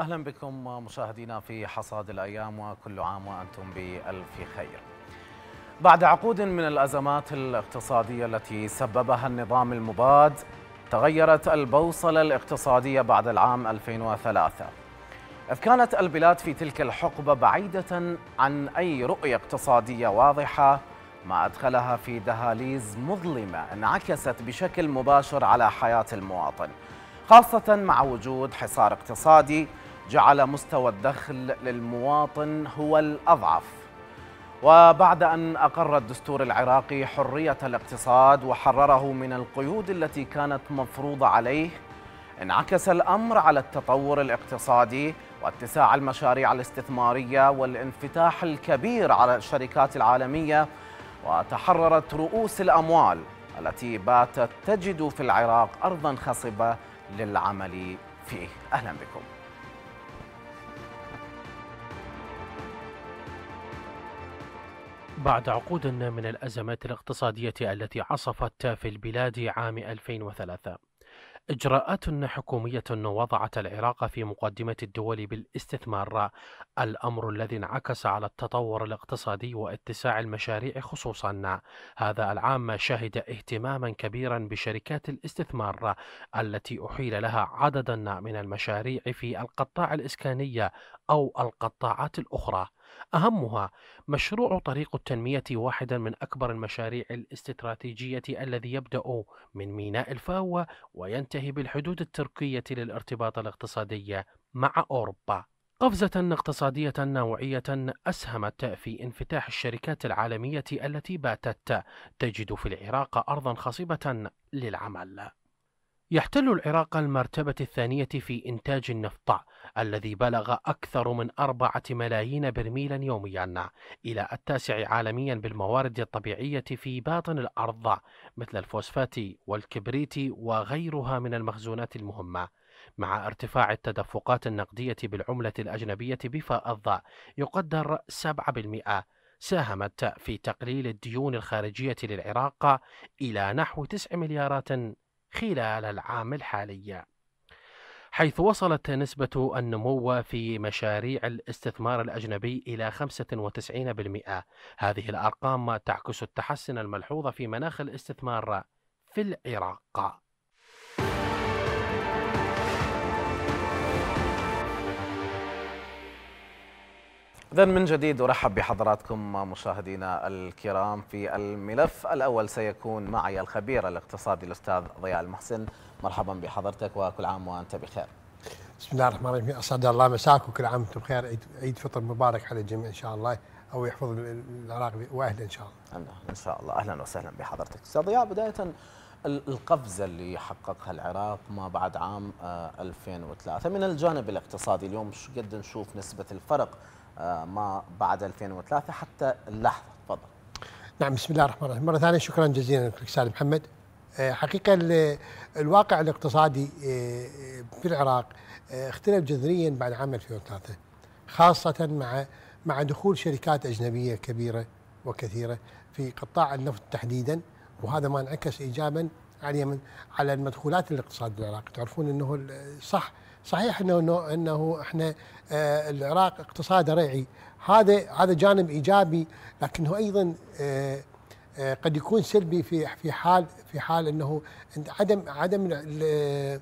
أهلا بكم مشاهدينا في حصاد الأيام وكل عام وأنتم بألف خير بعد عقود من الأزمات الاقتصادية التي سببها النظام المباد تغيرت البوصلة الاقتصادية بعد العام 2003 إذ كانت البلاد في تلك الحقبة بعيدة عن أي رؤية اقتصادية واضحة ما أدخلها في دهاليز مظلمة انعكست بشكل مباشر على حياة المواطن خاصة مع وجود حصار اقتصادي جعل مستوى الدخل للمواطن هو الأضعف وبعد أن أقر الدستور العراقي حرية الاقتصاد وحرره من القيود التي كانت مفروضة عليه انعكس الأمر على التطور الاقتصادي واتساع المشاريع الاستثمارية والانفتاح الكبير على الشركات العالمية وتحررت رؤوس الأموال التي باتت تجد في العراق أرضا خصبة للعمل فيه أهلا بكم بعد عقود من الأزمات الاقتصادية التي عصفت في البلاد عام 2003 إجراءات حكومية وضعت العراق في مقدمة الدول بالاستثمار الأمر الذي انعكس على التطور الاقتصادي واتساع المشاريع خصوصا هذا العام شهد اهتماما كبيرا بشركات الاستثمار التي أحيل لها عددا من المشاريع في القطاع الإسكاني أو القطاعات الأخرى أهمها مشروع طريق التنمية واحدا من أكبر المشاريع الاستراتيجية الذي يبدأ من ميناء الفاوة وينتهي بالحدود التركية للارتباط الاقتصادي مع أوروبا. قفزة اقتصادية نوعية أسهمت في انفتاح الشركات العالمية التي باتت تجد في العراق أرضا خصبة للعمل. يحتل العراق المرتبة الثانية في إنتاج النفط الذي بلغ أكثر من أربعة ملايين برميلا يوميا إلى التاسع عالميا بالموارد الطبيعية في باطن الأرض مثل الفوسفات والكبريت وغيرها من المخزونات المهمة مع ارتفاع التدفقات النقدية بالعملة الأجنبية بفائض يقدر 7% ساهمت في تقليل الديون الخارجية للعراق إلى نحو 9 مليارات خلال العام الحالي حيث وصلت نسبة النمو في مشاريع الاستثمار الأجنبي إلى 95% هذه الأرقام تعكس التحسن الملحوظ في مناخ الاستثمار في العراق إذا من جديد أرحب بحضراتكم مشاهدينا الكرام في الملف الأول سيكون معي الخبير الاقتصادي الأستاذ ضياء المحسن مرحبا بحضرتك وكل عام وأنت بخير بسم الله الرحمن الرحيم أسعد الله مساك وكل عام وأنتم بخير عيد فطر مبارك على الجميع إن شاء الله أو يحفظ العراق وأهله إن شاء الله إن شاء الله أهلا وسهلا بحضرتك أستاذ ضياء بداية القفزة اللي حققها العراق ما بعد عام 2003 آه، من الجانب الاقتصادي اليوم قد نشوف نسبة الفرق آه، ما بعد 2003 حتى اللحظه تفضل نعم بسم الله الرحمن الرحيم مره ثانيه شكرا جزيلا لك سالم محمد آه، حقيقه الواقع الاقتصادي آه، في العراق اختلف جذريا بعد عام 2003 خاصه مع مع دخول شركات اجنبيه كبيره وكثيره في قطاع النفط تحديدا وهذا ما انعكس ايجابا على على المدخولات الاقتصاد العراق تعرفون انه صح صحيح انه انه, إنه احنا آه العراق اقتصاده ريعي هذا هذا جانب ايجابي لكنه ايضا آه آه قد يكون سلبي في في حال في حال انه عدم عدم آه،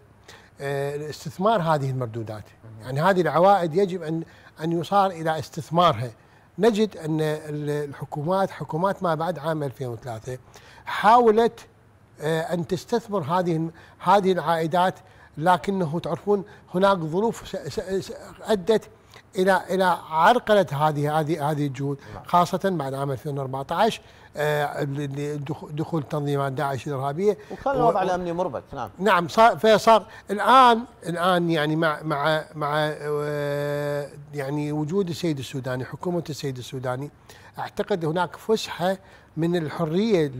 استثمار هذه المردودات يعني هذه العوائد يجب ان ان يصار الى استثمارها نجد ان الحكومات حكومات ما بعد عام 2003 حاولت آه، ان تستثمر هذه هذه العائدات لكنه تعرفون هناك ظروف ادت الى الى عرقله هذه هذه هذه الجهود نعم. خاصه بعد عام 2014 آه، دخول تنظيمات داعش الارهابيه وكان الوضع الامني مربك نعم نعم صار فصار الان الان يعني مع مع مع آه، يعني وجود السيد السوداني حكومه السيد السوداني اعتقد هناك فسحه من الحريه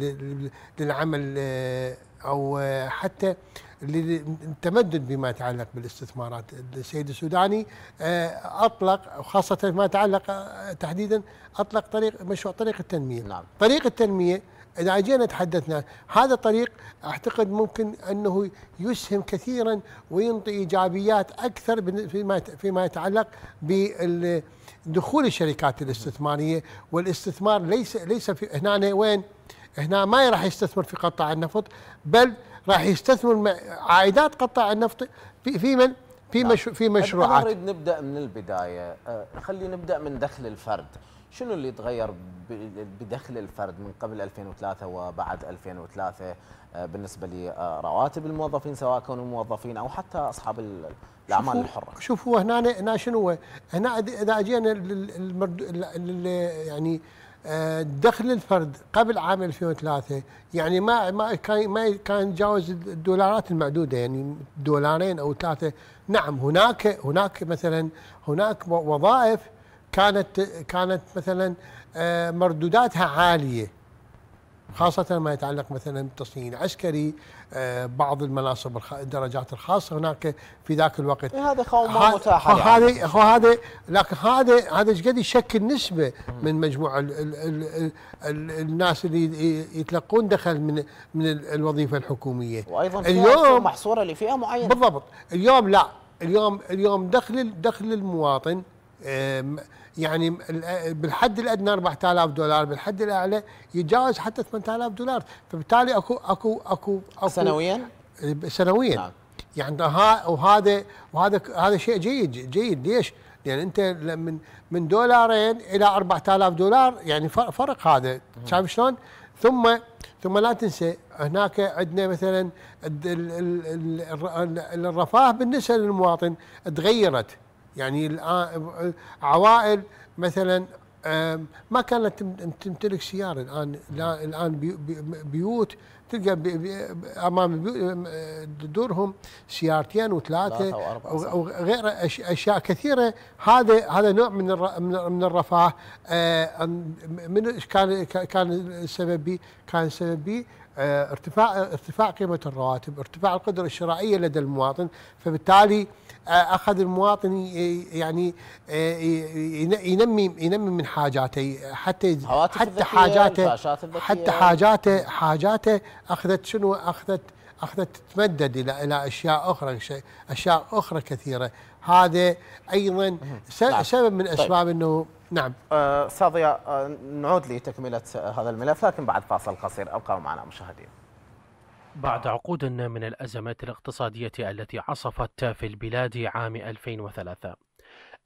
للعمل آه، او حتى للتمدد بما يتعلق بالاستثمارات السيد السوداني آه، أطلق وخاصه ما يتعلق آه، تحديدا أطلق طريق مشروع طريق التنمية نعم. طريق التنمية إذا جينا تحدثنا هذا الطريق أعتقد ممكن أنه يسهم كثيرا وينطي إيجابيات أكثر فيما فيما يتعلق بدخول الشركات الاستثمارية والاستثمار ليس ليس في هنا وين؟ هنا ما راح يستثمر في قطاع النفط بل راح يستثمر عائدات قطاع النفط في في من في نعم. مش في مشروعات نريد نبدا من البدايه أه، خلينا نبدا من دخل الفرد شنو اللي تغير بدخل الفرد من قبل 2003 وبعد 2003 أه، بالنسبه لرواتب أه، الموظفين سواء كانوا موظفين او حتى اصحاب الاعمال الحره شوفوا هنا هنا شنو هنا اذا اجينا يعني دخل الفرد قبل عام 2003 يعني ما ما كان ما كان يتجاوز الدولارات المعدوده يعني دولارين او ثلاثه نعم هناك هناك مثلا هناك وظائف كانت كانت مثلا آه، مردوداتها عاليه خاصة ما يتعلق مثلا بالتصنيع العسكري آه، بعض المناصب الدرجات الخاصة هناك في ذاك الوقت إيه، هذا خوف ما متاح هذا هذا لكن هذا هذا ايش قد يشكل نسبة من مجموع الـ الـ الـ الـ الناس اللي يتلقون دخل من من الوظيفة الحكومية وايضا اليوم محصورة لفئة معينة بالضبط اليوم لا اليوم اليوم دخل دخل المواطن يعني آه، بالحد الادنى 4000 دولار بالحد الاعلى يتجاوز حتى 8000 دولار فبالتالي اكو اكو اكو, أكو سنويا إيه، سنويا نعم. يعني ها وهذا وهذا هذا شيء جيد جيد ليش؟ يعني انت من من دولارين الى 4000 دولار يعني فرق هذا شايف شلون؟ ثم ثم لا تنسى هناك عندنا مثلا الرفاه بالنسبه للمواطن تغيرت يعني عوائل مثلا ما كانت تمتلك سياره الان الان بيوت تلقى امام دورهم سيارتين وثلاثه وغير اشياء كثيره هذا هذا نوع من من الرفاه آه، من كان كان السبب كان السبب آه، ارتفاع ارتفاع قيمه الرواتب ارتفاع القدره الشرائيه لدى المواطن فبالتالي اخذ المواطن يعني آه، ينمي ينمي من حاجاته حتى حتى حاجاته حتى حاجاته حاجاته اخذت شنو اخذت اخذت تتمدد الى الى اشياء اخرى اشياء اخرى كثيره هذا ايضا نعم. سبب من طيب. اسباب انه نعم استاذ آه، آه، نعود لتكمله هذا الملف لكن بعد فاصل قصير ابقوا معنا مشاهدين بعد عقود من الأزمات الاقتصادية التي عصفت في البلاد عام 2003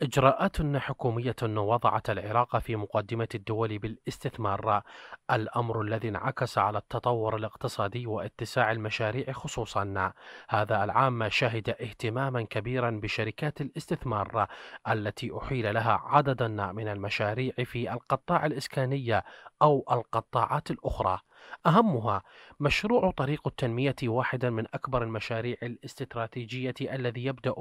إجراءات حكومية وضعت العراق في مقدمة الدول بالاستثمار الأمر الذي انعكس على التطور الاقتصادي واتساع المشاريع خصوصا هذا العام شهد اهتماما كبيرا بشركات الاستثمار التي أحيل لها عددا من المشاريع في القطاع الإسكاني أو القطاعات الأخرى أهمها مشروع طريق التنمية واحدا من أكبر المشاريع الاستراتيجية الذي يبدأ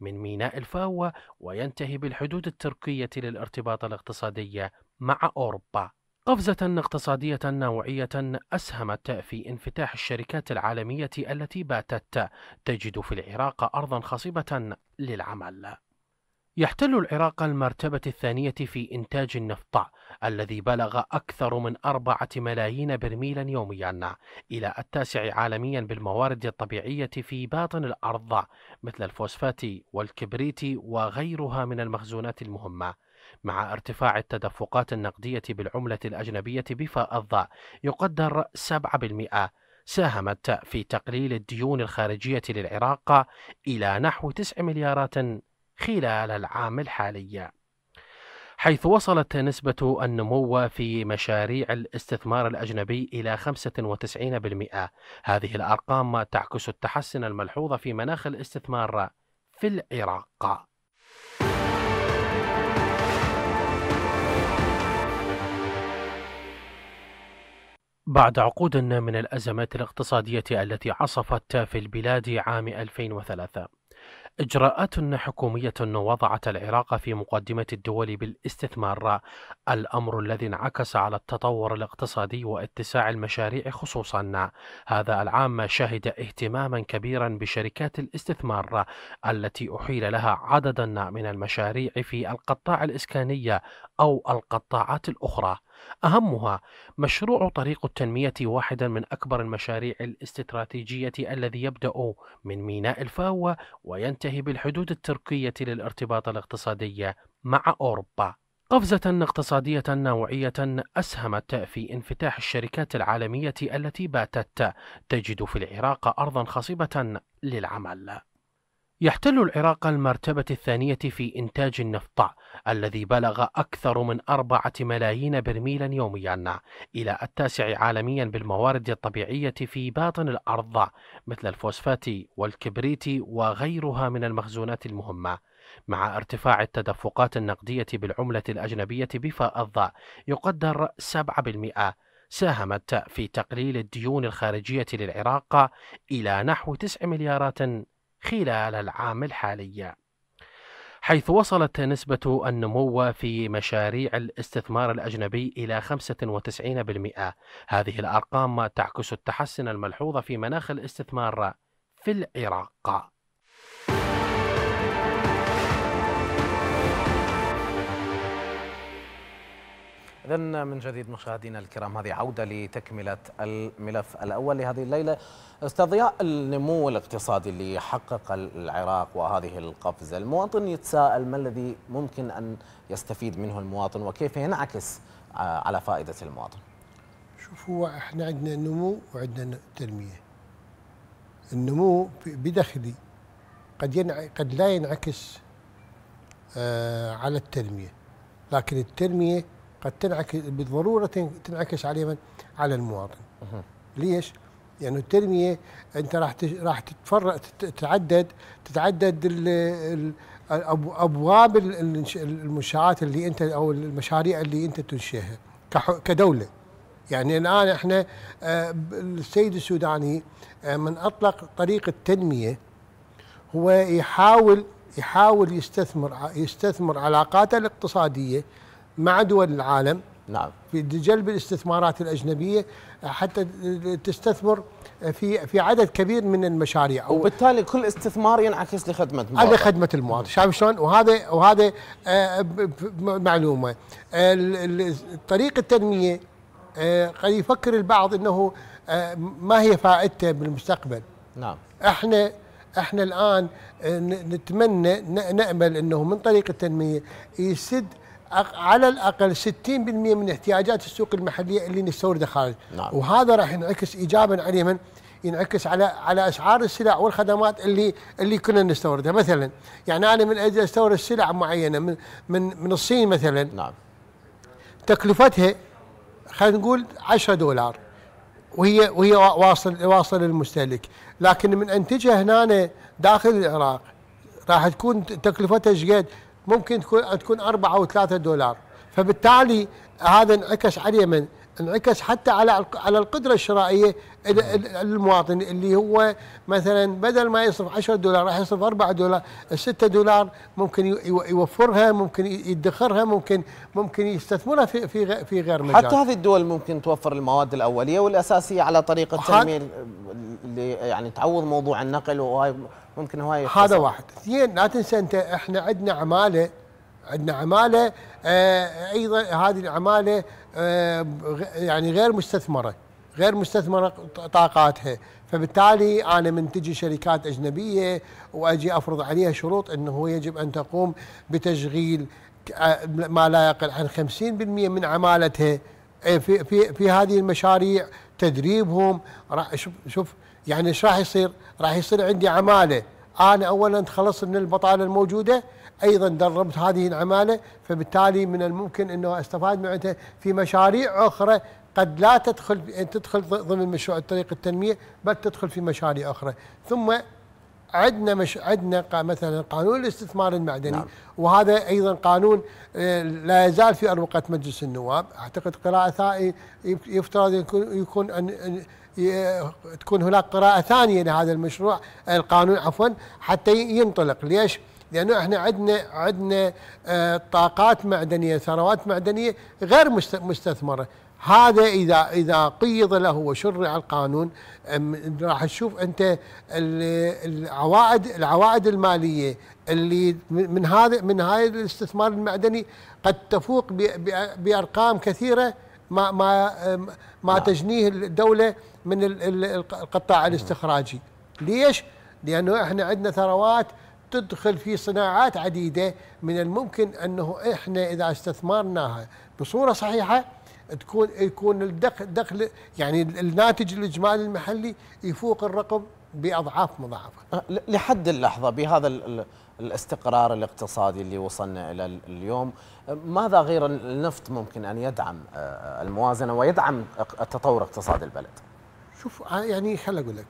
من ميناء الفاوة وينتهي بالحدود التركية للارتباط الاقتصادي مع أوروبا. قفزة اقتصادية نوعية أسهمت في انفتاح الشركات العالمية التي باتت تجد في العراق أرضا خصبة للعمل. يحتل العراق المرتبة الثانية في إنتاج النفط الذي بلغ أكثر من أربعة ملايين برميلا يوميا إلى التاسع عالميا بالموارد الطبيعية في باطن الأرض مثل الفوسفات والكبريت وغيرها من المخزونات المهمة مع ارتفاع التدفقات النقدية بالعملة الأجنبية بفائض يقدر 7% ساهمت في تقليل الديون الخارجية للعراق إلى نحو 9 مليارات خلال العام الحالي حيث وصلت نسبة النمو في مشاريع الاستثمار الأجنبي إلى 95% هذه الأرقام تعكس التحسن الملحوظ في مناخ الاستثمار في العراق بعد عقود من الأزمات الاقتصادية التي عصفت في البلاد عام 2003 إجراءات حكومية وضعت العراق في مقدمة الدول بالاستثمار الأمر الذي انعكس على التطور الاقتصادي واتساع المشاريع خصوصا هذا العام شهد اهتماما كبيرا بشركات الاستثمار التي أحيل لها عددا من المشاريع في القطاع الإسكاني أو القطاعات الأخرى أهمها مشروع طريق التنمية واحدا من أكبر المشاريع الاستراتيجية الذي يبدأ من ميناء الفاوة وينتهي بالحدود التركية للارتباط الاقتصادي مع أوروبا. قفزة اقتصادية نوعية أسهمت في انفتاح الشركات العالمية التي باتت تجد في العراق أرضا خصبة للعمل. يحتل العراق المرتبة الثانية في إنتاج النفط الذي بلغ أكثر من أربعة ملايين برميلا يوميا إلى التاسع عالميا بالموارد الطبيعية في باطن الأرض مثل الفوسفات والكبريت وغيرها من المخزونات المهمة مع ارتفاع التدفقات النقدية بالعملة الأجنبية بفائض يقدر 7% ساهمت في تقليل الديون الخارجية للعراق إلى نحو 9 مليارات خلال العام الحالي حيث وصلت نسبة النمو في مشاريع الاستثمار الأجنبي إلى 95% هذه الأرقام تعكس التحسن الملحوظ في مناخ الاستثمار في العراق إذا من جديد مشاهدينا الكرام هذه عودة لتكملة الملف الأول لهذه الليلة أستاذ ضياء النمو الاقتصادي اللي حقق العراق وهذه القفزة المواطن يتساءل ما الذي ممكن أن يستفيد منه المواطن وكيف ينعكس آه، على فائدة المواطن شوفوا احنا عندنا نمو وعندنا تنمية النمو بدخلي قد ينع... قد لا ينعكس آه، على التنمية لكن التنمية قد تنعكس بالضرورة تنعكس على من؟ على المواطن ليش؟ لأنه يعني التنمية أنت راح راح تتفرق تتعدد تتعدد ال ال أبواب المنشآت اللي أنت أو المشاريع اللي أنت تنشئها كدولة يعني الآن احنا آه، السيد السوداني آه، من أطلق طريق التنمية هو يحاول يحاول يستثمر يستثمر علاقاته الاقتصادية مع دول العالم نعم في جلب الاستثمارات الاجنبيه حتى تستثمر في في عدد كبير من المشاريع وبالتالي كل استثمار ينعكس لخدمه المواطن على خدمه المواطن شايف شلون وهذا وهذا آه، معلومه طريق التنميه آه، قد يفكر البعض انه آه، ما هي فائدته بالمستقبل نعم احنا احنا الان نتمنى نامل انه من طريق التنميه يسد على الاقل 60% من احتياجات السوق المحليه اللي نستورده خارج نعم. وهذا راح ينعكس ايجابا عليه من ينعكس على على اسعار السلع والخدمات اللي اللي كنا نستوردها مثلا يعني انا من اجل استورد سلع معينه من من من الصين مثلا نعم تكلفتها خلينا نقول 10 دولار وهي وهي واصل واصل للمستهلك لكن من انتجها هنا داخل العراق راح تكون تكلفتها ايش قد؟ ممكن تكون تكون 4 او 3 دولار فبالتالي هذا انعكس على اليمن انعكس حتى على على القدره الشرائيه للمواطن اللي هو مثلا بدل ما يصرف 10 دولار راح يصرف 4 دولار 6 دولار ممكن يوفرها ممكن يدخرها ممكن ممكن يستثمرها في في في غير مجال حتى هذه الدول ممكن توفر المواد الاوليه والاساسيه على طريقه تنميه اللي يعني تعوض موضوع النقل وهاي ممكن هواي هذا واحد اثنين لا تنسى انت احنا عندنا عماله عندنا عماله آه ايضا هذه العماله آه يعني غير مستثمره غير مستثمره طاقاتها فبالتالي انا من تجي شركات اجنبيه واجي افرض عليها شروط انه يجب ان تقوم بتشغيل آه، ما لا يقل عن 50% من عمالتها إيه، في في في هذه المشاريع تدريبهم شوف شوف يعني ايش راح يصير؟ راح يصير عندي عماله انا اولا تخلصت من البطاله الموجوده ايضا دربت هذه العماله فبالتالي من الممكن انه استفاد منها في مشاريع اخرى قد لا تدخل يعني تدخل ضمن مشروع طريق التنميه بل تدخل في مشاريع اخرى ثم عندنا مش عندنا مثلا قانون الاستثمار المعدني نعم. وهذا ايضا قانون آه، لا يزال في اروقه مجلس النواب اعتقد قراءه يفترض يكون يكون أن تكون هناك قراءة ثانية لهذا المشروع القانون عفوا حتى ينطلق ليش؟ لأنه احنا عندنا عندنا آه، طاقات معدنية ثروات معدنية غير مستثمرة هذا إذا إذا قيض له وشرع القانون راح تشوف أنت العوائد العوائد المالية اللي من هذا من هاي الاستثمار المعدني قد تفوق بأرقام كثيرة مع مع مع تجنيه الدوله من القطاع الاستخراجي ليش لانه احنا عندنا ثروات تدخل في صناعات عديده من الممكن انه احنا اذا استثمرناها بصوره صحيحه تكون يكون الدخل يعني الناتج الاجمالي المحلي يفوق الرقم باضعاف مضاعفه أه، لحد اللحظه بهذا الاستقرار الاقتصادي اللي وصلنا الى اليوم ماذا غير النفط ممكن ان يدعم آه، الموازنه ويدعم تطور اقتصاد البلد شوف آه، يعني خل اقول لك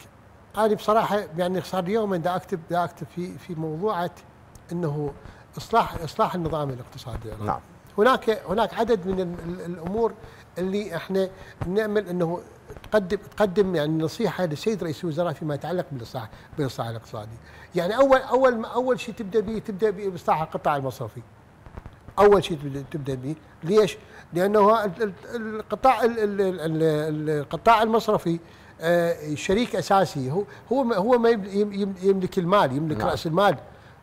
انا بصراحه يعني صار يوما دا اكتب دا اكتب في في موضوعه انه اصلاح اصلاح النظام الاقتصادي نعم هناك هناك عدد من الامور اللي احنا نعمل انه تقدم تقدم يعني نصيحه للسيد رئيس الوزراء فيما يتعلق بالاصلاح بالاصلاح الاقتصادي. يعني اول اول ما اول شيء تبدا به تبدا باصلاح القطاع المصرفي اول شيء تبدا به ليش لانه القطاع القطاع المصرفي شريك اساسي هو هو هو ما يملك المال يملك نعم. راس المال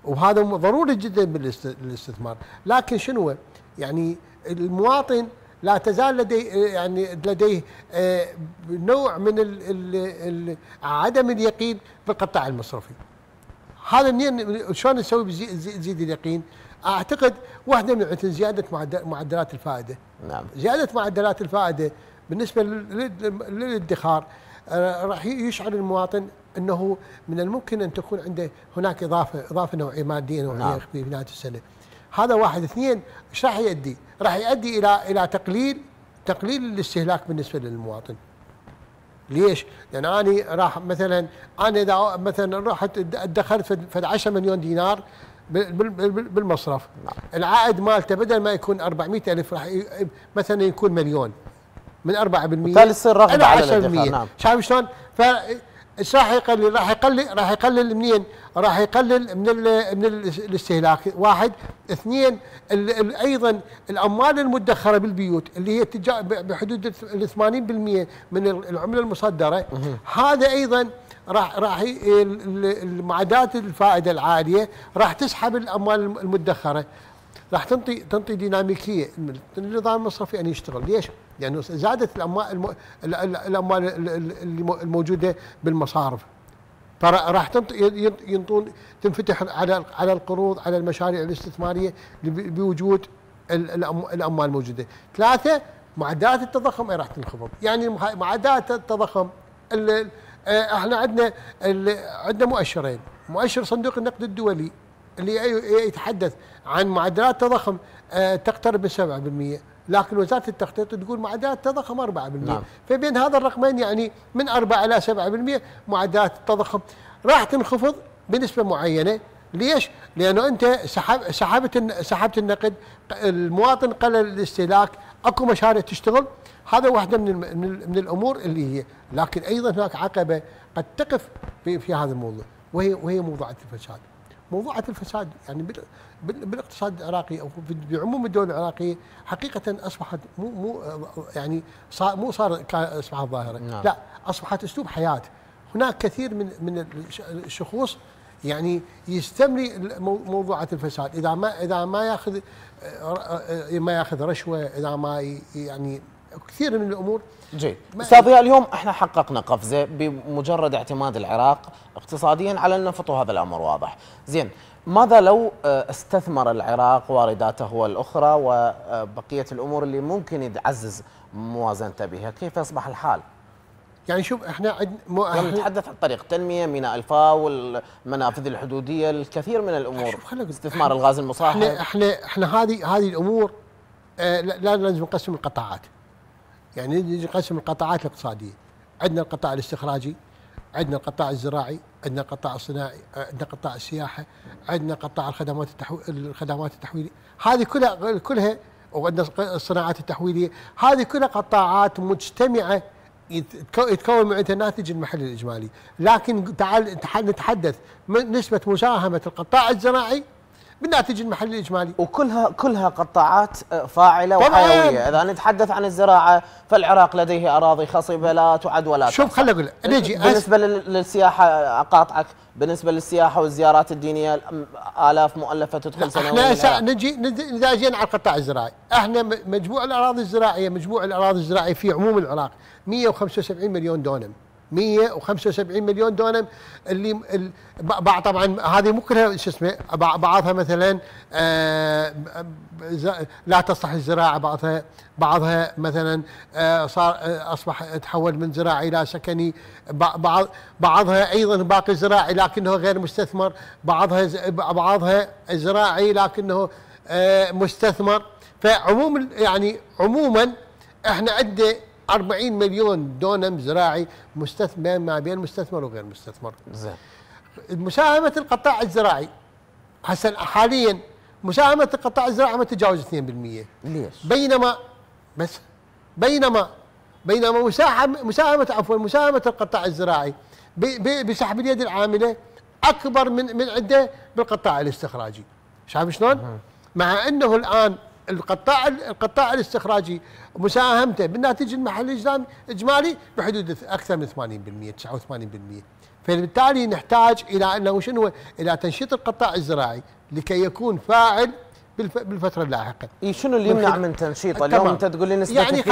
وهذا ضروري جدا بالاستثمار لكن شنو يعني المواطن لا تزال لديه يعني لديه آه، نوع من عدم اليقين بالقطاع المصرفي هذا منين شلون نسوي بزيد اليقين؟ اعتقد واحده من زياده معدلات الفائده نعم زياده معدلات الفائده بالنسبه للادخار آه، راح يشعر المواطن انه من الممكن ان تكون عنده هناك اضافه اضافه نوعيه ماديه نوعيه نعم. في نهايه السنه هذا واحد اثنين ايش راح يؤدي؟ راح يؤدي الى الى تقليل تقليل الاستهلاك بالنسبه للمواطن ليش؟ لان يعني انا راح مثلا انا اذا مثلا رحت ادخرت فد 10 مليون دينار بالمصرف نعم. العائد مالته بدل ما يكون 400 الف راح مثلا يكون مليون من 4% بالتالي تصير رغبه على الادخار نعم. شايف شلون؟ راح يقلل راح يقلل راح يقلل منين؟ راح يقلل من من الاستهلاك واحد، اثنين الـ الـ ايضا الاموال المدخره بالبيوت اللي هي بحدود ال 80% من العمله المصدره هذا ايضا راح راح المعدات الفائده العاليه راح تسحب الاموال المدخره راح تنطي تنطي ديناميكيه للنظام المصرفي ان يشتغل، ليش؟ لانه يعني زادت الاموال الاموال الموجوده بالمصارف فراح ينطون تنفتح على على القروض على المشاريع الاستثماريه بوجود الاموال الموجوده. ثلاثه معدات التضخم راح تنخفض، يعني معدات التضخم آه، احنا عندنا عندنا مؤشرين، مؤشر صندوق النقد الدولي اللي يتحدث عن معدلات تضخم آه، تقترب من 7% لكن وزاره التخطيط تقول معدلات تضخم 4% نعم. فبين هذا الرقمين يعني من 4 الى 7% معدلات التضخم راح تنخفض بنسبه معينه ليش؟ لانه انت سحب سحبت سحبت النقد المواطن قلل الاستهلاك اكو مشاريع تشتغل هذا واحده من من الامور اللي هي لكن ايضا هناك عقبه قد تقف في, في هذا الموضوع وهي وهي موضوعه الفساد موضوعه الفساد يعني بالاقتصاد العراقي او بعموم الدول العراقيه حقيقه اصبحت مو مو يعني صار مو صار اصبحت ظاهره نعم. لا اصبحت اسلوب حياه هناك كثير من من الشخوص يعني يستملي موضوعة الفساد إذا ما إذا ما ياخذ آه، آه، ما ياخذ رشوة إذا ما يعني كثير من الأمور جيد استاذ اليوم احنا حققنا قفزة بمجرد اعتماد العراق اقتصاديا على النفط وهذا الأمر واضح زين ماذا لو آه، استثمر العراق وارداته الأخرى وبقية الأمور اللي ممكن يعزز موازنته بها كيف يصبح الحال؟ يعني شوف احنا عندنا مو يعني احنا نتحدث عن طريق تنميه ميناء الفاو المنافذ الحدوديه الكثير من الامور استثمار الغاز المصاحب احنا احنا احنا هذه هذه الامور آه، لا لازم نقسم القطاعات يعني نقسم القطاعات الاقتصاديه عندنا القطاع الاستخراجي عندنا القطاع الزراعي عندنا القطاع الصناعي عندنا قطاع السياحه عندنا قطاع الخدمات التحو... الخدمات التحويليه هذه كلها كلها وعندنا الصناعات التحويليه هذه كلها قطاعات مجتمعه يتكون من الناتج المحلي الاجمالي لكن تعال نتحدث من نسبه مساهمه القطاع الزراعي بالناتج المحلي الاجمالي وكلها كلها قطاعات آه، فاعله وحيويه اذا نتحدث عن الزراعه فالعراق لديه اراضي خصبه لا ولا وعدولات شوف خليني اقول نجي بالنسبه للسياحه اقاطعك بالنسبه للسياحه والزيارات الدينيه الاف مؤلفه تدخل سنويا احنا نجي اذا جينا على القطاع الزراعي احنا مجموع الاراضي الزراعيه مجموع الاراضي الزراعيه في عموم العراق 175 مليون دونم 175 مليون دونم اللي بعض طبعا هذه مو كلها شو اسمه بعضها مثلا آه، لا تصلح الزراعه بعضها بعضها مثلا آه، صار آه، اصبح تحول من زراعي الى سكني بعض بعضها ايضا باقي زراعي لكنه غير مستثمر بعضها بعضها زراعي لكنه مستثمر فعموم يعني عموما احنا عندنا 40 مليون دونم زراعي مستثمر ما بين مستثمر وغير مستثمر زين مساهمة القطاع الزراعي هسه حاليا مساهمة القطاع الزراعي ما تتجاوز 2% ليش؟ بينما بس بينما بينما مساهمة مساهمة عفوا مساهمة القطاع الزراعي بسحب اليد العاملة أكبر من من عنده بالقطاع الاستخراجي شايف شلون؟ مع أنه الآن القطاع القطاع الاستخراجي مساهمته بالناتج المحلي الاجمالي بحدود اكثر من 80% 89% فبالتالي نحتاج الى انه شنو الى تنشيط القطاع الزراعي لكي يكون فاعل بالفتره اللاحقه. اي شنو اللي يمنع من تنشيطه؟ اليوم انت تقول لي نسبه يعني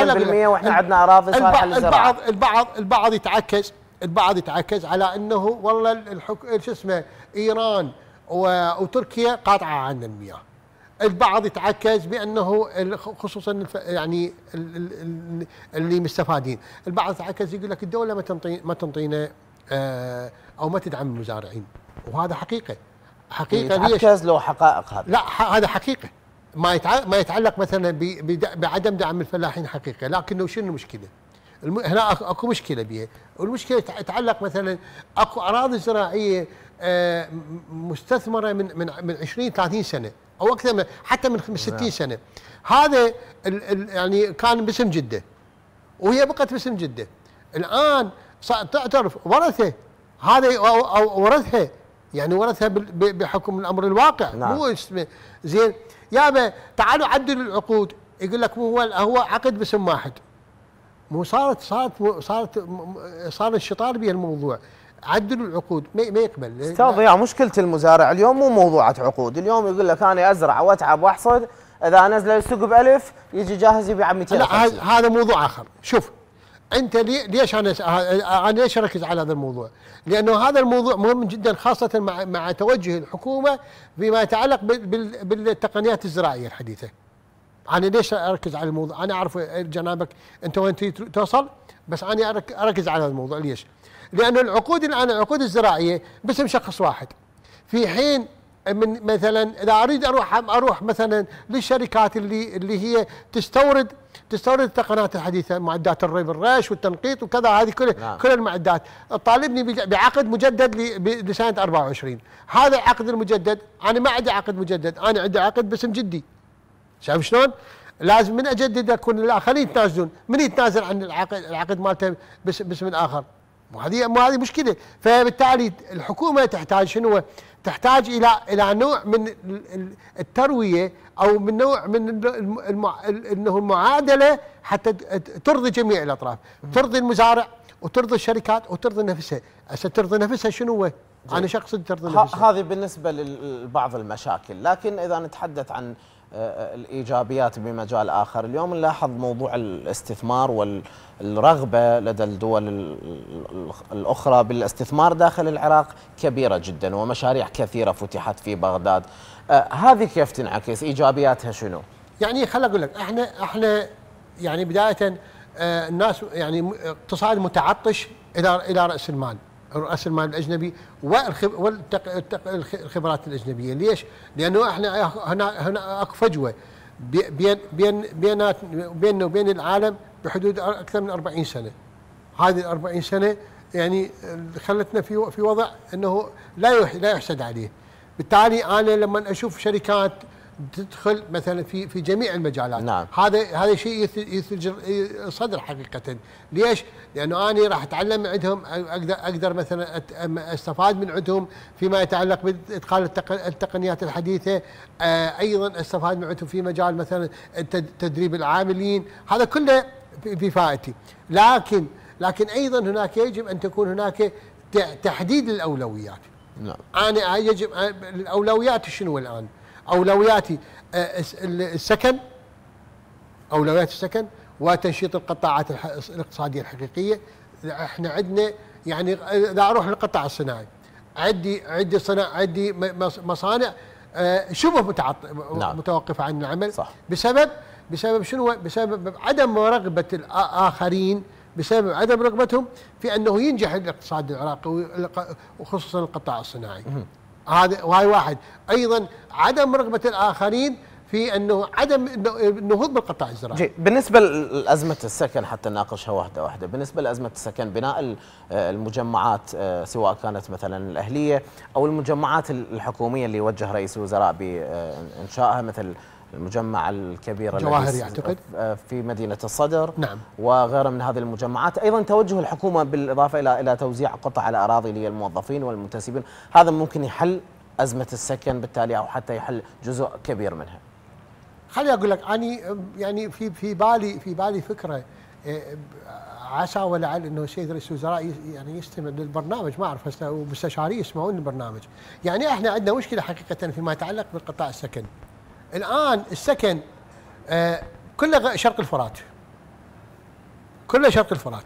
2% واحنا عندنا اراضي صالحه للزراعه. البعض البعض البعض يتعكس البعض يتعكز على انه والله الحك... شو اسمه ايران وتركيا قاطعه عنا المياه. البعض يتعكس بانه خصوصا يعني اللي مستفادين، البعض يتعكس يقول لك الدوله ما تنطي ما تنطينا آه، او ما تدعم المزارعين، وهذا حقيقه حقيقه يتعكس له حقائق هذا لا هذا حقيقه ما ما يتعلق مثلا بعدم دعم الفلاحين حقيقه، لكنه شنو المشكله؟ هنا اكو مشكله بها والمشكله تتعلق مثلا اكو اراضي زراعيه آه، مستثمره من من من 20 30 سنه او اكثر من حتى من 60 نعم. سنه هذا الـ الـ يعني كان باسم جده وهي بقت باسم جده الان تعترف ورثه هذا ورثها يعني ورثها بحكم الامر الواقع نعم. مو اسمه زين يابا تعالوا عدلوا العقود يقول لك هو هو عقد باسم واحد مو صارت صارت صارت صار الشطار بها الموضوع عدلوا العقود ما يقبل استاذ ضياء مشكله المزارع اليوم مو موضوعه عقود اليوم يقول لك انا ازرع واتعب واحصد اذا نزل السوق بألف يجي جاهز يبيع 200 لا هذا موضوع اخر شوف انت ليش انا انا ليش اركز على هذا الموضوع؟ لانه هذا الموضوع مهم جدا خاصه مع مع توجه الحكومه فيما يتعلق بالتقنيات الزراعيه الحديثه. انا ليش اركز على الموضوع؟ انا اعرف جنابك انت وين توصل بس انا اركز على هذا الموضوع ليش؟ لأن العقود الآن العقود الزراعية باسم شخص واحد في حين من مثلا اذا اريد اروح اروح مثلا للشركات اللي اللي هي تستورد تستورد التقنيات الحديثه معدات الرش والتنقيط وكذا هذه كل نعم. كل المعدات طالبني بعقد مجدد لسنه 24 هذا العقد المجدد انا ما عندي عقد مجدد انا عندي عقد باسم جدي شايف شلون؟ لازم من اجدد اكون الاخرين يتنازلون من يتنازل عن العقد العقد مالته باسم الاخر وهذه هذه مشكله فبالتالي الحكومه تحتاج شنو تحتاج الى الى نوع من الترويه او من نوع من انه المعادله حتى ترضي جميع الاطراف ترضي المزارع وترضي الشركات وترضي نفسها هسه ترضي نفسها شنو انا شخص ترضي نفسها هذه بالنسبه لبعض المشاكل لكن اذا نتحدث عن الايجابيات بمجال اخر، اليوم نلاحظ موضوع الاستثمار والرغبه لدى الدول الاخرى بالاستثمار داخل العراق كبيره جدا ومشاريع كثيره فتحت في بغداد. أه، هذه كيف تنعكس؟ ايجابياتها شنو؟ يعني خل اقول لك احنا احنا يعني بدايه أه، الناس يعني اقتصاد متعطش الى الى راس المال. رؤساء المال الاجنبي والخبرات الاجنبيه ليش؟ لانه احنا هنا هنا اكو فجوه بين بين بيننا وبين العالم بحدود اكثر من 40 سنه هذه ال 40 سنه يعني خلتنا في في وضع انه لا لا يحسد عليه بالتالي انا لما اشوف شركات تدخل مثلا في في جميع المجالات نعم. هذا هذا شيء يثلج صدر حقيقه ليش لانه انا راح اتعلم عندهم اقدر اقدر مثلا استفاد من عندهم فيما يتعلق بادخال التقنيات الحديثه آه، ايضا استفاد من عندهم في مجال مثلا تدريب العاملين هذا كله في فائتي لكن لكن ايضا هناك يجب ان تكون هناك تحديد الاولويات نعم انا يجب الاولويات شنو الان؟ اولوياتي آه، السكن اولويات السكن وتنشيط القطاعات الاقتصاديه الحقيقيه احنا عندنا يعني اذا اروح للقطاع الصناعي عندي عندي صناع عندي مصانع آه، شبه نعم. متوقفه عن العمل صح. بسبب بسبب شنو بسبب عدم رغبه الاخرين بسبب عدم رغبتهم في انه ينجح الاقتصاد العراقي وخصوصا القطاع الصناعي هذا وهي واحد ايضا عدم رغبه الاخرين في انه عدم النهوض بالقطاع الزراعي. جي. بالنسبه لازمه السكن حتى نناقشها واحده واحده، بالنسبه لازمه السكن بناء آه، المجمعات آه، سواء كانت مثلا الاهليه او المجمعات الحكوميه اللي وجه رئيس الوزراء بانشائها آه، مثل المجمع الكبير جواهر يعتقد في مدينة الصدر نعم وغيرها من هذه المجمعات أيضا توجه الحكومة بالإضافة إلى إلى توزيع قطع الأراضي للموظفين والمنتسبين هذا ممكن يحل أزمة السكن بالتالي أو حتى يحل جزء كبير منها خلي أقول لك أنا يعني في في بالي في بالي فكرة إيه، عسى ولعل انه السيد رئيس الوزراء يعني يستمع للبرنامج ما اعرف هسه مستشاري يسمعون البرنامج، يعني احنا عندنا مشكله حقيقه فيما يتعلق بالقطاع السكن. الان السكن آه كله شرق الفرات كله شرق الفرات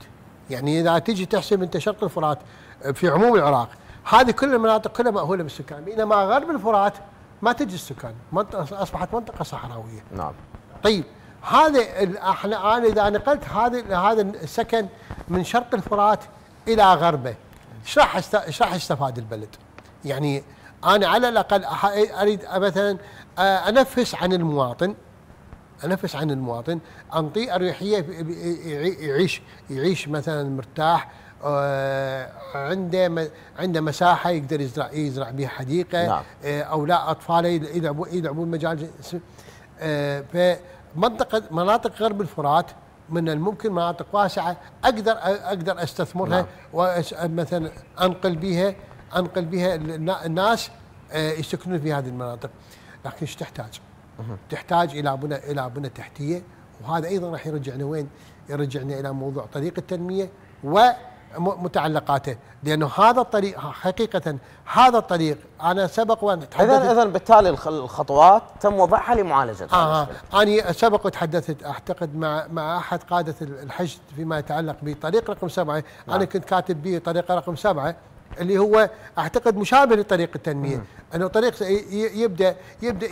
يعني اذا تجي تحسب انت شرق الفرات آه، في عموم العراق هذه كل المناطق كلها مأهوله بالسكان بينما غرب الفرات ما تجي السكان منطقة اصبحت منطقه صحراويه نعم طيب هذا احنا انا اذا نقلت هذا هذا السكن من شرق الفرات الى غربه ايش راح ايش راح يستفاد البلد؟ يعني انا على الاقل اريد مثلا آه، انفس عن المواطن انفس عن المواطن انطيه اريحيه يعيش يعيش مثلا مرتاح آه، عنده عنده مساحه يقدر يزرع يزرع بها حديقه نعم. آه، او لا اطفاله يلعبون يلعبون مجال فمنطقه مناطق غرب الفرات من الممكن مناطق واسعه اقدر اقدر استثمرها نعم. ومثلا انقل بها انقل بها الناس يسكنون في هذه المناطق. لكن ايش تحتاج؟ تحتاج الى بنى الى بنى تحتيه وهذا ايضا راح يرجعنا وين؟ يرجعنا الى موضوع طريق التنميه ومتعلقاته لانه هذا الطريق حقيقه هذا الطريق انا سبق وان اذا اذا بالتالي الخطوات تم وضعها لمعالجه آه،, آه انا سبق وتحدثت اعتقد مع مع احد قاده الحشد فيما يتعلق بطريق رقم سبعه نعم. انا كنت كاتب به طريقه رقم سبعه اللي هو اعتقد مشابه لطريق التنميه انه طريق يبدا يبدا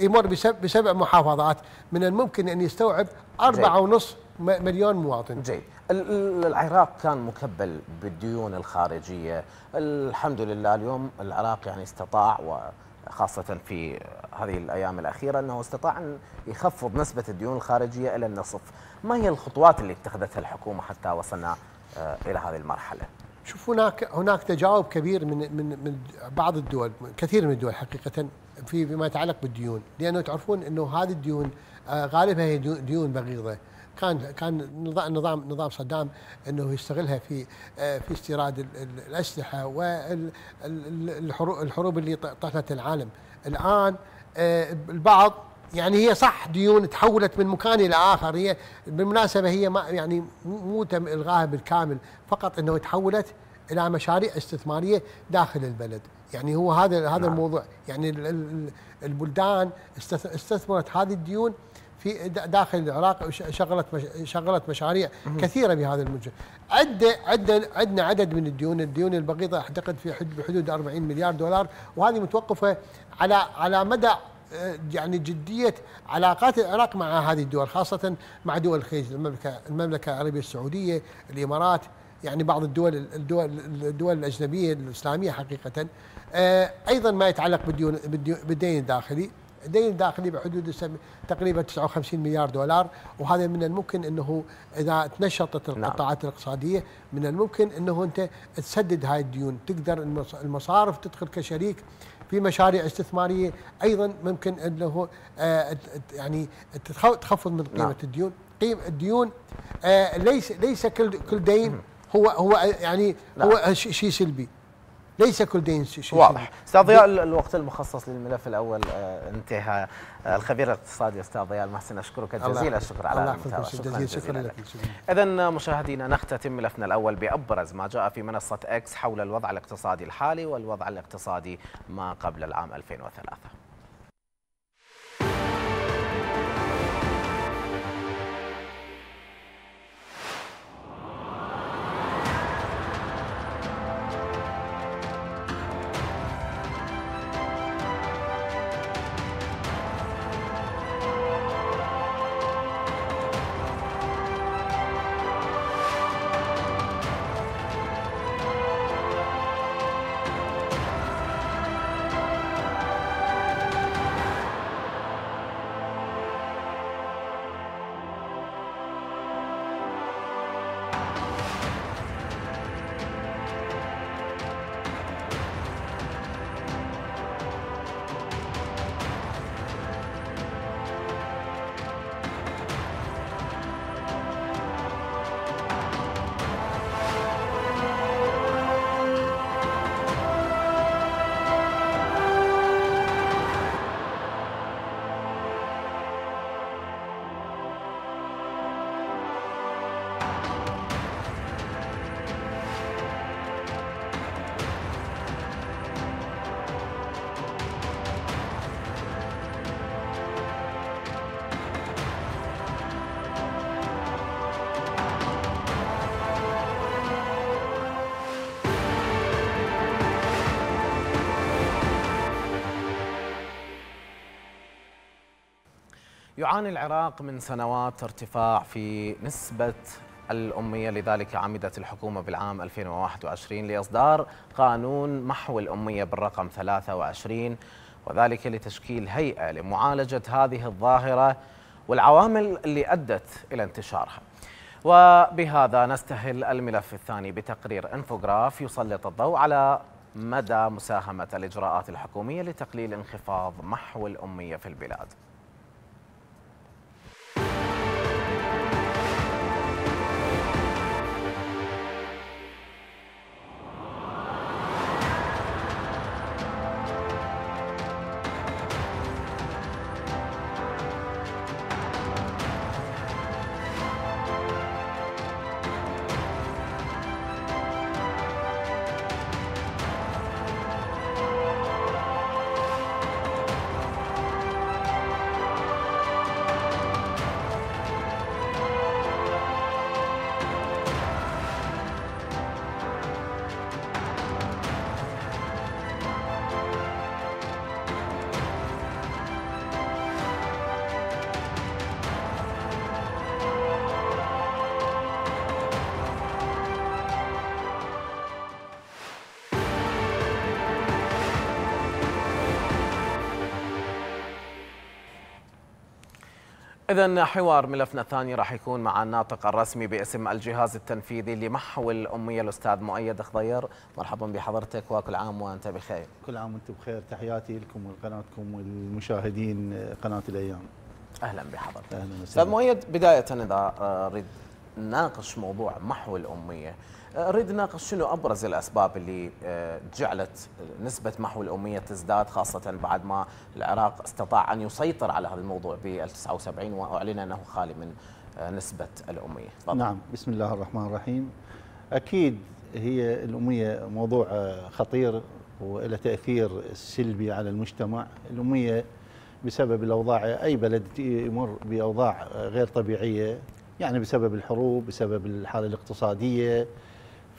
يمر بسبع محافظات من الممكن ان يستوعب أربعة ونصف مليون مواطن جيد العراق كان مكبل بالديون الخارجيه الحمد لله اليوم العراق يعني استطاع و خاصة في هذه الأيام الأخيرة أنه استطاع أن يخفض نسبة الديون الخارجية إلى النصف ما هي الخطوات اللي اتخذتها الحكومة حتى وصلنا آه، إلى هذه المرحلة؟ شوف هناك هناك تجاوب كبير من من من بعض الدول كثير من الدول حقيقه في فيما يتعلق بالديون لانه تعرفون انه هذه الديون آه، غالبها هي ديون بغيضه كان كان نظام نظام صدام انه يستغلها في آه، في استيراد الاسلحه والحروب اللي طالت العالم الان آه، البعض يعني هي صح ديون تحولت من مكان الى اخر هي بالمناسبه هي ما يعني مو تم الغائها بالكامل فقط انه تحولت الى مشاريع استثماريه داخل البلد يعني هو هذا نعم. هذا الموضوع يعني البلدان استثمرت هذه الديون في داخل العراق شغلت شغلت مشاريع كثيره بهذا المجال عد عد عندنا عدد من الديون الديون البغيضه اعتقد في حدود 40 مليار دولار وهذه متوقفه على على مدى آه، يعني جدية علاقات العراق مع هذه الدول خاصة مع دول الخليج المملكة المملكة العربية السعودية الإمارات يعني بعض الدول الدول الدول الأجنبية الإسلامية حقيقة آه، أيضا ما يتعلق بالديون بالدين الداخلي الدين الداخلي بحدود تقريبا 59 مليار دولار وهذا من الممكن انه اذا تنشطت نعم. القطاعات نعم. الاقتصاديه من الممكن انه انت تسدد هاي الديون تقدر المصارف تدخل كشريك في مشاريع استثماريه ايضا ممكن انه آه، يعني تخفض من قيمه نعم. الديون قيم الديون آه، ليس ليس كل كل دين هو هو يعني نعم. هو شيء سلبي ليس كل دين شيء واضح استاذ ضياء الوقت المخصص للملف الاول آه، انتهى آه، الخبير الاقتصادي استاذ ضياء المحسن اشكرك جزيل الشكر على المتابعه جزيلا لك اذا مشاهدينا نختتم ملفنا الاول بابرز ما جاء في منصه اكس حول الوضع الاقتصادي الحالي والوضع الاقتصادي ما قبل العام 2003 يعاني العراق من سنوات ارتفاع في نسبة الأمية لذلك عمدت الحكومة بالعام 2021 لإصدار قانون محو الأمية بالرقم 23 وذلك لتشكيل هيئة لمعالجة هذه الظاهرة والعوامل اللي أدت إلى انتشارها وبهذا نستهل الملف الثاني بتقرير انفوغراف يسلط الضوء على مدى مساهمة الإجراءات الحكومية لتقليل انخفاض محو الأمية في البلاد إذا حوار ملفنا الثاني راح يكون مع الناطق الرسمي باسم الجهاز التنفيذي لمحو الأمية الأستاذ مؤيد خضير مرحبا بحضرتك وكل عام وأنت بخير كل عام وأنت بخير تحياتي لكم ولقناتكم والمشاهدين قناة الأيام أهلا بحضرتك أهلا أستاذ مؤيد بداية إذا أريد ناقش موضوع محو الأمية آه، أريد ناقش شنو أبرز الأسباب اللي آه، جعلت آه، نسبة محو الأمية تزداد خاصة بعد ما العراق استطاع أن يسيطر على هذا الموضوع ب 79 وأعلن أنه خالي من نسبة الأمية طبعا. نعم بسم الله الرحمن الرحيم أكيد هي الأمية موضوع خطير وله تأثير سلبي على المجتمع الأمية بسبب الأوضاع أي بلد يمر بأوضاع غير طبيعية يعني بسبب الحروب بسبب الحالة الاقتصادية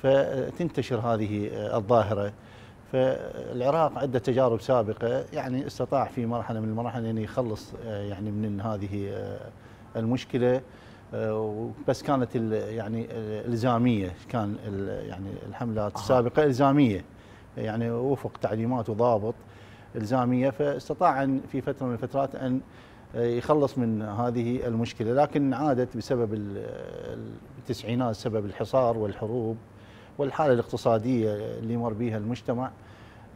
فتنتشر هذه آه، الظاهرة فالعراق عنده تجارب سابقة يعني استطاع في مرحلة من المراحل أن يخلص آه، يعني من هذه آه، المشكلة بس كانت يعني الزاميه كان يعني الحملات السابقه الزاميه يعني وفق تعليمات وضابط الزاميه فاستطاع ان في فتره من الفترات ان يخلص من هذه المشكله لكن عادت بسبب التسعينات سبب الحصار والحروب والحاله الاقتصاديه اللي مر بها المجتمع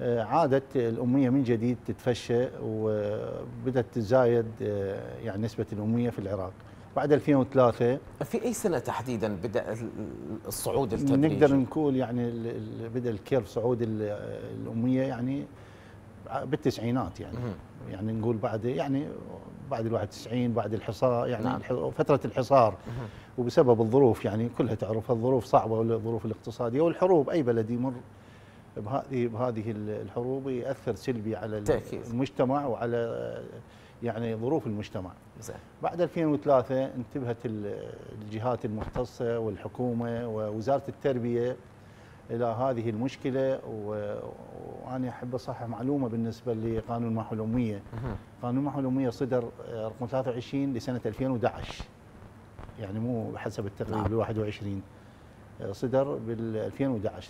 آه، عادت الاميه من جديد تتفشى وبدات تزايد آه، يعني نسبه الاميه في العراق بعد 2003 في اي سنه تحديدا بدا الصعود التدريجي نقدر نقول يعني بدا الكيرف صعود الاميه يعني بالتسعينات يعني يعني نقول بعد يعني بعد ال 91 بعد الحصار يعني نعم. فتره الحصار وبسبب الظروف يعني كلها تعرف الظروف صعبه والظروف الاقتصاديه والحروب اي بلد يمر بهذه بهذه الحروب ياثر سلبي على تأكيد. المجتمع وعلى يعني ظروف المجتمع زي. بعد 2003 انتبهت الجهات المختصه والحكومه ووزاره التربيه الى هذه المشكله وانا احب اصحح معلومه بالنسبه لقانون المحو الاميه قانون المحو الاميه صدر رقم 23 لسنه 2011 يعني مو حسب التقريب نعم. ال 21 صدر بال 2011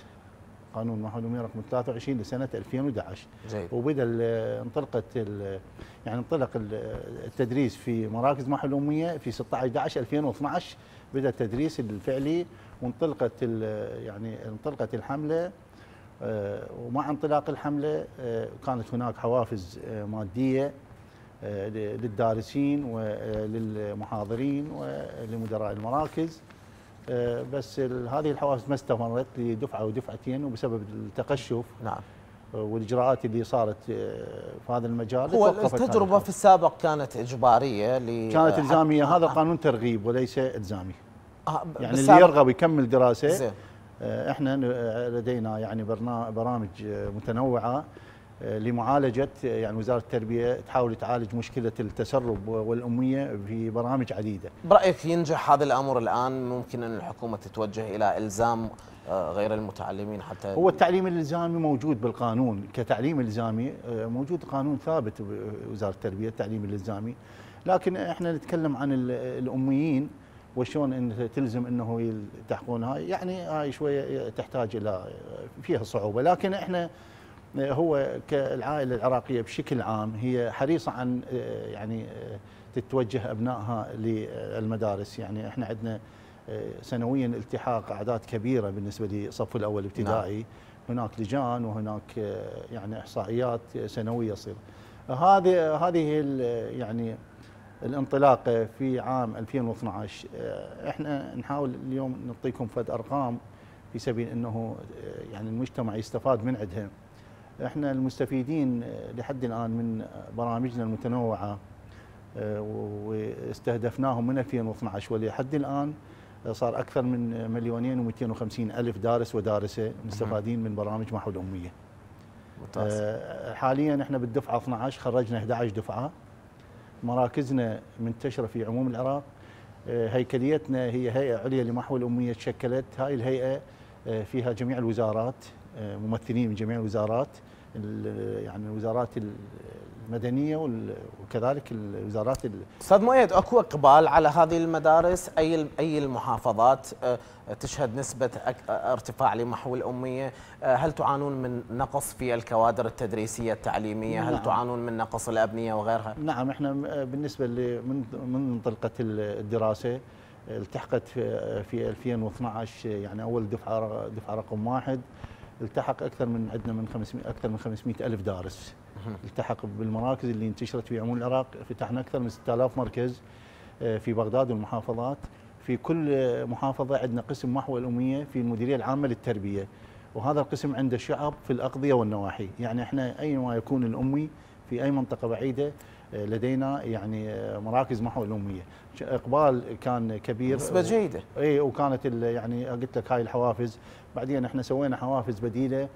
قانون المحو الاميه رقم 23 لسنه 2011 جيد وبدا انطلقت يعني انطلق التدريس في مراكز محو الاميه في 16 11 2012 بدا التدريس الفعلي وانطلقت يعني انطلقت الحمله آه، ومع انطلاق الحمله آه، كانت هناك حوافز آه، ماديه للدارسين وللمحاضرين ولمدراء المراكز بس هذه الحوافز ما استمرت لدفعه ودفعتين وبسبب التقشف نعم والاجراءات اللي صارت في هذا المجال هو التجربه في السابق كانت اجباريه كانت الزاميه هذا قانون ترغيب وليس الزامي آه، يعني اللي يرغب يكمل دراسه زين. آه، احنا آه، لدينا يعني برامج متنوعه لمعالجه يعني وزاره التربيه تحاول تعالج مشكله التسرب والاميه في برامج عديده. برايك ينجح هذا الامر الان ممكن ان الحكومه تتوجه الى الزام غير المتعلمين حتى هو التعليم الالزامي موجود بالقانون كتعليم الزامي موجود قانون ثابت وزاره التربيه التعليم الالزامي لكن احنا نتكلم عن الاميين وشون ان تلزم انه يلتحقون هاي يعني هاي شويه تحتاج الى فيها صعوبه لكن احنا هو كالعائله العراقيه بشكل عام هي حريصه عن يعني تتوجه ابنائها للمدارس يعني احنا عندنا سنويا التحاق اعداد كبيره بالنسبه لصف الاول ابتدائي نعم. هناك لجان وهناك يعني احصائيات سنويه تصير هذه هذه يعني الانطلاقه في عام 2012 آه، احنا نحاول اليوم نعطيكم فد ارقام في سبيل انه آه، يعني المجتمع يستفاد من عندها. احنا المستفيدين آه، لحد الان من برامجنا المتنوعه واستهدفناهم من 2012 ولحد الان صار اكثر من مليونين و250 الف دارس ودارسه مستفادين من برامج محو الاميه. ممتاز. حاليا احنا بالدفعه 12 خرجنا 11 دفعه مراكزنا منتشرة في عموم العراق آه، هيكليتنا هي هيئة عليا لمحو الأمية تشكلت هاي الهيئة آه، فيها جميع الوزارات آه، ممثلين من جميع الوزارات يعني الوزارات المدنيه وكذلك الوزارات استاذ مؤيد اكو اقبال على هذه المدارس اي اي المحافظات آه، تشهد نسبه آه، ارتفاع لمحو الاميه آه، هل تعانون من نقص في الكوادر التدريسيه التعليميه نعم. هل تعانون من نقص الابنيه وغيرها نعم احنا بالنسبه من منطلقه الدراسه التحقت في 2012 يعني اول دفعه دفعه رقم واحد التحق اكثر من عندنا من 500 اكثر من 500 الف دارس التحق بالمراكز اللي انتشرت في عموم العراق فتحنا اكثر من 6000 مركز آه، في بغداد والمحافظات في كل محافظه عندنا قسم محو الاميه في المديريه العامه للتربيه وهذا القسم عنده الشعب في الاقضيه والنواحي يعني احنا اي ما يكون الامي في اي منطقه بعيده آه، لدينا يعني آه، مراكز محو الاميه اقبال كان كبير نسبه جيده اي وكانت يعني قلت لك هاي الحوافز بعدين احنا سوينا حوافز بديله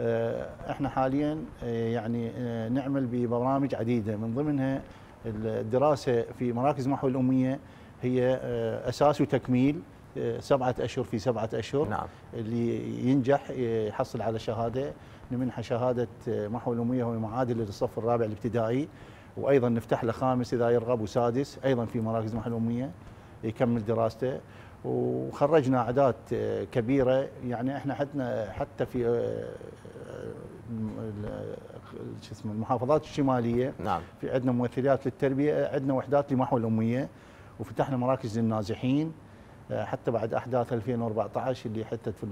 آه، احنا حاليا آه، يعني آه، نعمل ببرامج عديده من ضمنها الدراسه في مراكز محو الاميه هي اساس وتكميل سبعة أشهر في سبعة أشهر نعم. اللي ينجح يحصل على شهادة نمنحه شهادة محو الأمية وهي معادله للصف الرابع الابتدائي وأيضا نفتح له خامس إذا يرغب وسادس أيضا في مراكز محو الأمية يكمل دراسته وخرجنا أعداد كبيرة يعني إحنا حتى في شو اسمه المحافظات الشماليه نعم في عندنا ممثلات للتربيه عندنا وحدات لمحو الاميه وفتحنا مراكز للنازحين آه، حتى بعد احداث 2014 اللي حتت في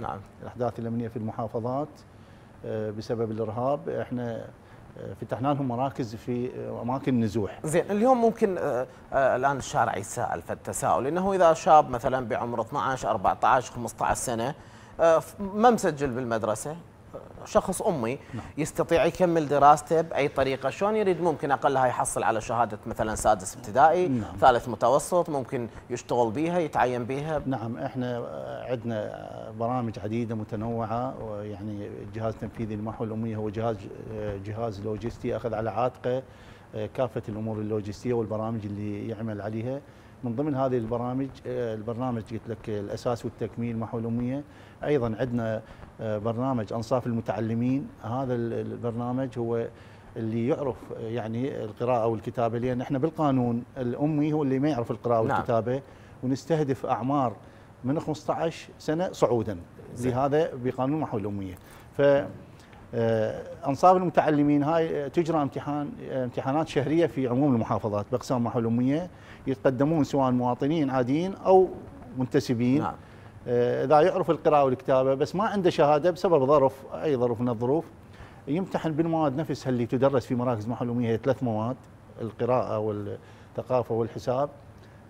نعم الاحداث الامنيه في المحافظات آه، بسبب الارهاب احنا آه، فتحنا لهم مراكز في اماكن النزوح. زين اليوم ممكن الان الشارع يتساءل في التساؤل انه اذا شاب مثلا بعمر 12 14 15 سنه ما مسجل بالمدرسه شخص امي نعم. يستطيع يكمل دراسته باي طريقه شلون يريد ممكن اقلها يحصل على شهاده مثلا سادس ابتدائي نعم. ثالث متوسط ممكن يشتغل بيها يتعين بيها نعم احنا عندنا برامج عديده متنوعه ويعني الجهاز التنفيذي للمحو الاميه هو جهاز جهاز لوجستي اخذ على عاتقه آه، كافه الامور اللوجستيه والبرامج اللي يعمل عليها من ضمن هذه البرامج آه، البرنامج قلت لك الاساس والتكميل محو الاميه ايضا عندنا آه، برنامج انصاف المتعلمين هذا البرنامج هو اللي يعرف آه، يعني القراءه والكتابه لان احنا بالقانون الامي هو اللي ما يعرف القراءه نعم. والكتابه نعم. ونستهدف اعمار من 15 سنه صعودا زي. لهذا بقانون محو الاميه ف آه، انصاف المتعلمين هاي تجرى امتحان امتحانات شهريه في عموم المحافظات باقسام محو الاميه يتقدمون سواء مواطنين عاديين او منتسبين نعم. آه، اذا يعرف القراءه والكتابه بس ما عنده شهاده بسبب ظرف اي ظرف من الظروف يمتحن بالمواد نفسها اللي تدرس في مراكز محلوميه هي ثلاث مواد القراءه والثقافه والحساب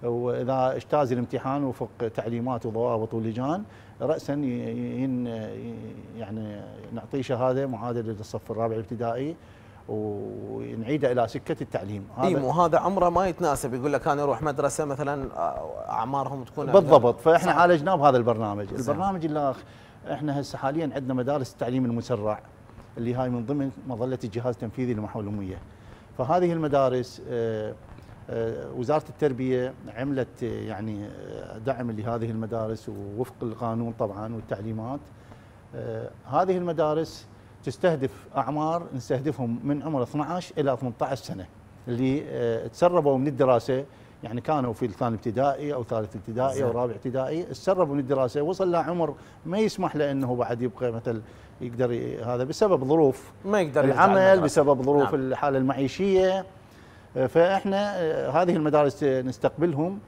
واذا اجتاز الامتحان وفق تعليمات وضوابط ولجان راسا يعني نعطيه شهاده معادله للصف الرابع الابتدائي ونعيده الى سكه التعليم هذا اي وهذا عمره ما يتناسب يقول لك انا اروح مدرسه مثلا آه، اعمارهم تكون بالضبط فاحنا عالجناه بهذا البرنامج البرنامج الاخ احنا هسه حاليا عندنا مدارس التعليم المسرع اللي هاي من ضمن مظله الجهاز التنفيذي للمحاور الاميه فهذه المدارس آه، آه، وزاره التربيه عملت يعني دعم لهذه المدارس ووفق القانون طبعا والتعليمات هذه المدارس تستهدف اعمار نستهدفهم من عمر 12 الى 18 سنه اللي آه، تسربوا من الدراسه يعني كانوا في الثاني ابتدائي او ثالث ابتدائي او رابع ابتدائي تسربوا من الدراسه وصل لعمر ما يسمح له انه بعد يبقى مثل يقدر هذا بسبب ظروف ما يقدر العمل بسبب ظروف نعم. الحاله المعيشيه آه، فاحنا آه، هذه المدارس نستقبلهم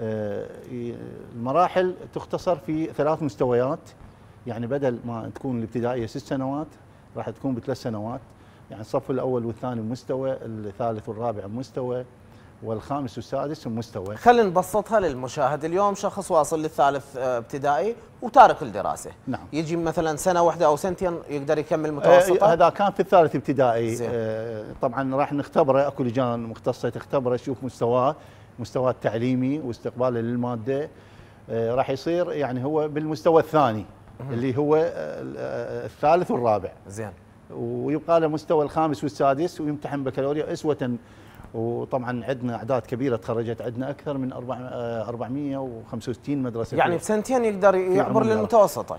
المراحل تختصر في ثلاث مستويات يعني بدل ما تكون الابتدائيه ست سنوات راح تكون بثلاث سنوات يعني الصف الاول والثاني بمستوى الثالث والرابع بمستوى والخامس والسادس بمستوى خلينا نبسطها للمشاهد اليوم شخص واصل للثالث آه، ابتدائي وتارك الدراسه نعم يجي مثلا سنه واحده او سنتين يقدر يكمل آه، متوسطه هذا كان في الثالث ابتدائي آه طبعا راح نختبره اكو لجان مختصه تختبره تشوف مستواه مستواه التعليمي واستقباله للماده آه راح يصير يعني هو بالمستوى الثاني اللي هو آه، آه، الثالث والرابع زين ويبقى له مستوى الخامس والسادس ويمتحن بكالوريا اسوه وطبعا عندنا اعداد كبيره تخرجت عندنا اكثر من 465 آه، مدرسه يعني بسنتين يقدر يعبر للمتوسطه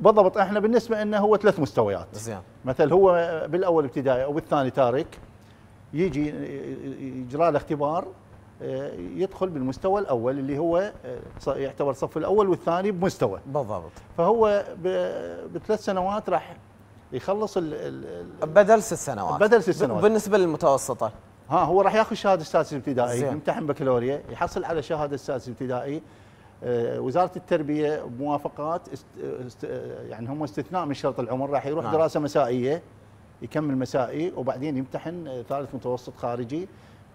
بالضبط احنا بالنسبه انه هو ثلاث مستويات زين مثل هو بالاول ابتدائي او بالثاني تارك يجي يجرى له اختبار آه، يدخل بالمستوى الاول اللي هو آه، يعتبر الصف الاول والثاني بمستوى بالضبط فهو بثلاث سنوات راح يخلص ال بدل ست سنوات بدل ست سنوات بالنسبه للمتوسطه ها هو راح ياخذ شهاده سادس ابتدائي يمتحن بكالوريا يحصل على شهاده سادس ابتدائي آه، وزاره التربيه بموافقات است است يعني هم استثناء من شرط العمر راح يروح نعم. دراسه مسائيه يكمل مسائي وبعدين يمتحن ثالث متوسط خارجي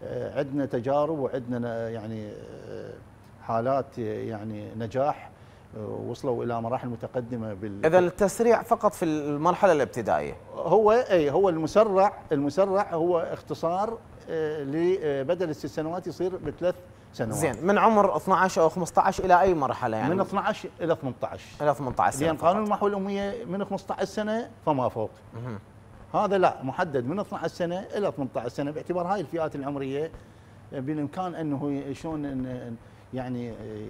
آه، عندنا تجارب وعندنا يعني آه، حالات يعني نجاح آه، وصلوا الى مراحل متقدمه بال اذا التسريع فقط في المرحله الابتدائيه هو اي هو المسرع المسرع هو اختصار بدل الست سنوات يصير بثلاث سنوات زين من عمر 12 او 15 الى اي مرحله يعني من 12 الى 18 الى 18 سنه لان قانون المحو الاميه من 15 سنه فما فوق هذا لا محدد من 12 سنه الى 18 سنه باعتبار هاي الفئات العمريه بالامكان انه شلون يعني إيه،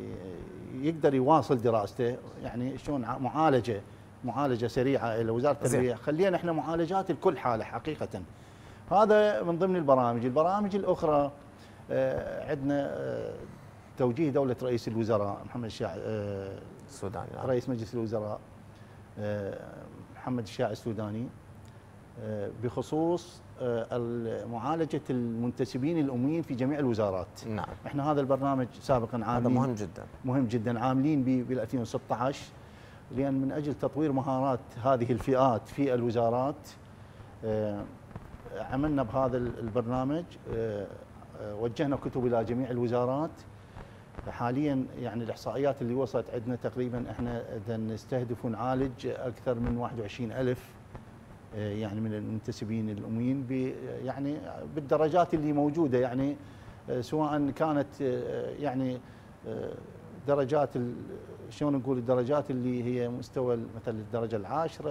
يقدر يواصل دراسته يعني شلون معالجه معالجه سريعه الى وزاره التربيه خلينا احنا معالجات لكل حاله حقيقه هذا من ضمن البرامج البرامج الاخرى إيه، عندنا إيه، توجيه دوله رئيس الوزراء محمد الشاع السوداني رئيس مجلس الوزراء محمد الشاع السوداني آه، بخصوص آه، معالجه المنتسبين الاميين في جميع الوزارات. نعم. احنا هذا البرنامج سابقا عاملين هذا مهم جدا مهم جدا عاملين بال 2016 لان من اجل تطوير مهارات هذه الفئات في الوزارات آه، عملنا بهذا البرنامج وجهنا كتب الى جميع الوزارات حاليا يعني الاحصائيات اللي وصلت عندنا تقريبا احنا نستهدف ونعالج اكثر من 21 الف آه، يعني من المنتسبين الاميين آه، يعني بالدرجات اللي موجوده يعني آه، سواء كانت يعني درجات شلون نقول الدرجات اللي هي مستوى مثل الدرجه العاشره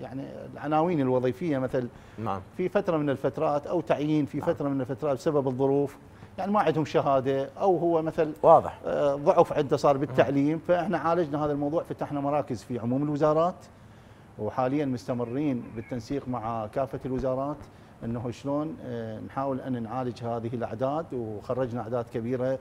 يعني العناوين الوظيفيه مثل نعم. في فتره من الفترات او تعيين في نعم. فتره من الفترات بسبب الظروف يعني ما عندهم شهاده او هو مثل واضح ضعف عنده صار بالتعليم فاحنا عالجنا هذا الموضوع فتحنا مراكز في عموم الوزارات وحاليا مستمرين بالتنسيق مع كافه الوزارات انه شلون آه، نحاول ان نعالج هذه الاعداد وخرجنا اعداد كبيره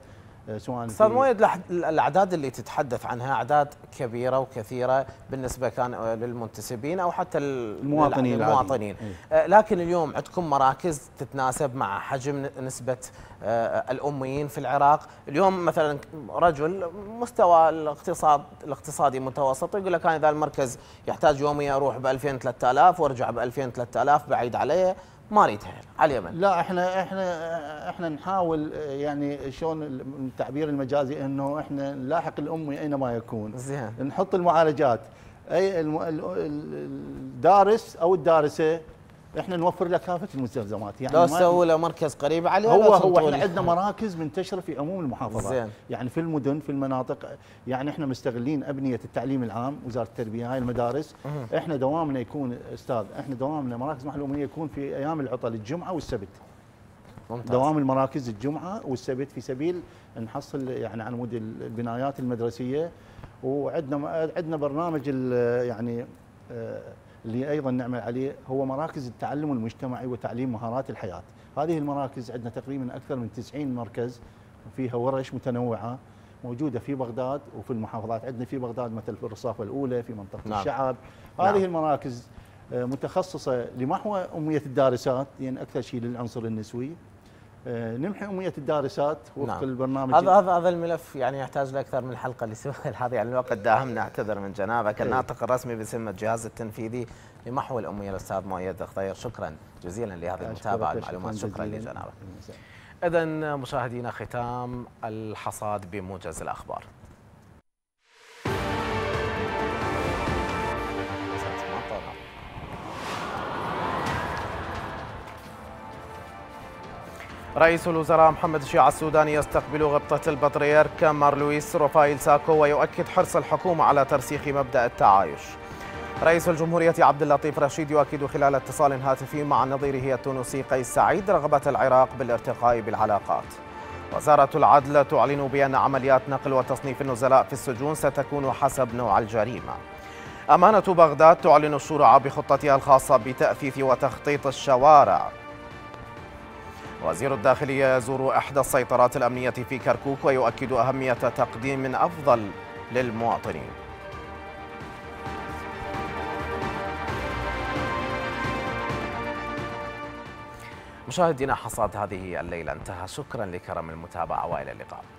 سواء استاذ مؤيد الاعداد اللي تتحدث عنها اعداد كبيره وكثيره بالنسبه كان للمنتسبين او حتى المواطنين المواطنين إيه؟ آه، لكن اليوم عندكم مراكز تتناسب مع حجم نسبه آه، الاميين في العراق اليوم مثلا رجل مستوى الاقتصاد الاقتصادي متوسط يقول لك انا اذا المركز يحتاج يوميا اروح ب 2000 3000 وارجع ب 2000 3000 بعيد عليه ما ريتها على اليمن لا احنا احنا احنا نحاول يعني شلون التعبير المجازي انه احنا نلاحق الامي اينما يكون زين نحط المعالجات اي الدارس او الدارسه احنا نوفر له كافه المستلزمات يعني لو سووا له مركز قريب عليه هو هو احنا عندنا مراكز منتشره في عموم المحافظات زين. يعني في المدن في المناطق يعني احنا مستغلين ابنيه التعليم العام وزاره التربيه هاي المدارس مه. احنا دوامنا يكون استاذ احنا دوامنا مراكز معلوميه يكون في ايام العطل الجمعه والسبت ممتاز. دوام المراكز الجمعه والسبت في سبيل نحصل يعني على مود البنايات المدرسيه وعندنا عندنا برنامج يعني آه، اللي ايضا نعمل عليه هو مراكز التعلم المجتمعي وتعليم مهارات الحياه، هذه المراكز عندنا تقريبا اكثر من 90 مركز فيها ورش متنوعه موجوده في بغداد وفي المحافظات عندنا في بغداد مثل في الرصافه الاولى في منطقه نعم. الشعب، نعم. هذه نعم. المراكز آه، متخصصه لمحو اميه الدارسات لان يعني اكثر شيء للعنصر النسوي آه، نمحي اميه الدارسات وفق نعم. البرنامج هذا هذا هذا الملف يعني يحتاج لاكثر من حلقه لسوء الحظ يعني الوقت داهمنا اعتذر من جنابك الناطق إيه. الرسمي باسم الجهاز التنفيذي لمحو الاميه الاستاذ مؤيد الخطير شكرا جزيلا لهذه المتابعه المعلومات شكرا لجنابك اذا مشاهدينا ختام الحصاد بموجز الاخبار رئيس الوزراء محمد الشيعة السوداني يستقبل غبطة البطريرك مار لويس روفايل ساكو ويؤكد حرص الحكومة على ترسيخ مبدأ التعايش رئيس الجمهورية عبد اللطيف رشيد يؤكد خلال اتصال هاتفي مع نظيره التونسي قيس سعيد رغبة العراق بالارتقاء بالعلاقات وزارة العدل تعلن بأن عمليات نقل وتصنيف النزلاء في السجون ستكون حسب نوع الجريمة أمانة بغداد تعلن الشرعة بخطتها الخاصة بتأثيث وتخطيط الشوارع وزير الداخلية يزور إحدى السيطرات الأمنية في كركوك ويؤكد أهمية تقديم أفضل للمواطنين مشاهدينا حصاد هذه الليلة انتهى شكرا لكرم المتابعة وإلى اللقاء